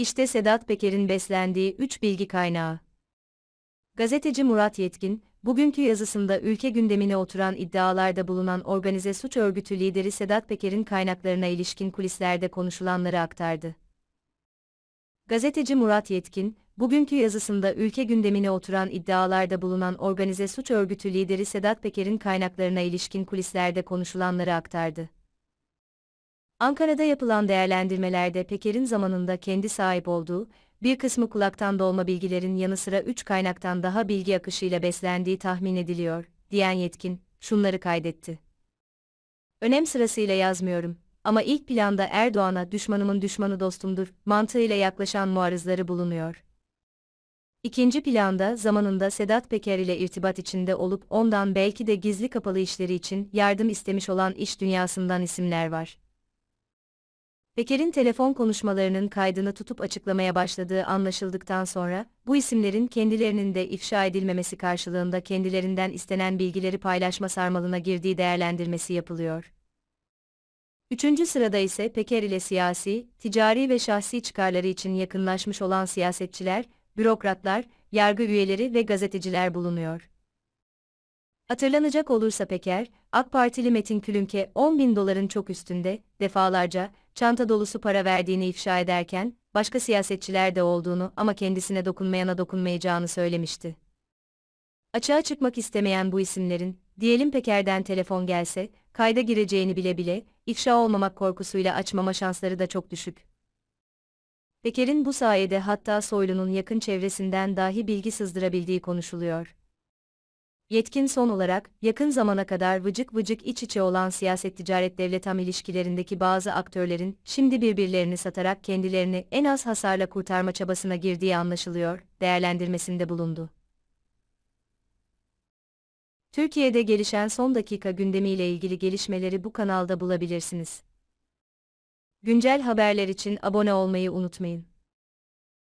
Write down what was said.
İşte Sedat Peker'in beslendiği 3 bilgi kaynağı. Gazeteci Murat Yetkin, bugünkü yazısında ülke gündemine oturan iddialarda bulunan organize suç örgütü lideri Sedat Peker'in kaynaklarına ilişkin kulislerde konuşulanları aktardı. Gazeteci Murat Yetkin, bugünkü yazısında ülke gündemine oturan iddialarda bulunan organize suç örgütü lideri Sedat Peker'in kaynaklarına ilişkin kulislerde konuşulanları aktardı. Ankara'da yapılan değerlendirmelerde Peker'in zamanında kendi sahip olduğu, bir kısmı kulaktan dolma bilgilerin yanı sıra üç kaynaktan daha bilgi akışıyla beslendiği tahmin ediliyor, diyen yetkin, şunları kaydetti. Önem sırasıyla yazmıyorum ama ilk planda Erdoğan'a düşmanımın düşmanı dostumdur mantığıyla yaklaşan muarızları bulunuyor. İkinci planda zamanında Sedat Peker ile irtibat içinde olup ondan belki de gizli kapalı işleri için yardım istemiş olan iş dünyasından isimler var. Peker'in telefon konuşmalarının kaydını tutup açıklamaya başladığı anlaşıldıktan sonra, bu isimlerin kendilerinin de ifşa edilmemesi karşılığında kendilerinden istenen bilgileri paylaşma sarmalına girdiği değerlendirmesi yapılıyor. Üçüncü sırada ise Peker ile siyasi, ticari ve şahsi çıkarları için yakınlaşmış olan siyasetçiler, bürokratlar, yargı üyeleri ve gazeteciler bulunuyor. Hatırlanacak olursa Peker, AK Partili Metin Külünke 10 bin doların çok üstünde, defalarca, çanta dolusu para verdiğini ifşa ederken, başka siyasetçiler de olduğunu ama kendisine dokunmayana dokunmayacağını söylemişti. Açığa çıkmak istemeyen bu isimlerin, diyelim Peker'den telefon gelse, kayda gireceğini bile bile, ifşa olmamak korkusuyla açmama şansları da çok düşük. Peker'in bu sayede hatta Soylu'nun yakın çevresinden dahi bilgi sızdırabildiği konuşuluyor. Yetkin son olarak, yakın zamana kadar vıcık vıcık iç içe olan siyaset-ticaret devlet-ham ilişkilerindeki bazı aktörlerin, şimdi birbirlerini satarak kendilerini en az hasarla kurtarma çabasına girdiği anlaşılıyor, değerlendirmesinde bulundu. Türkiye'de gelişen son dakika gündemiyle ilgili gelişmeleri bu kanalda bulabilirsiniz. Güncel haberler için abone olmayı unutmayın.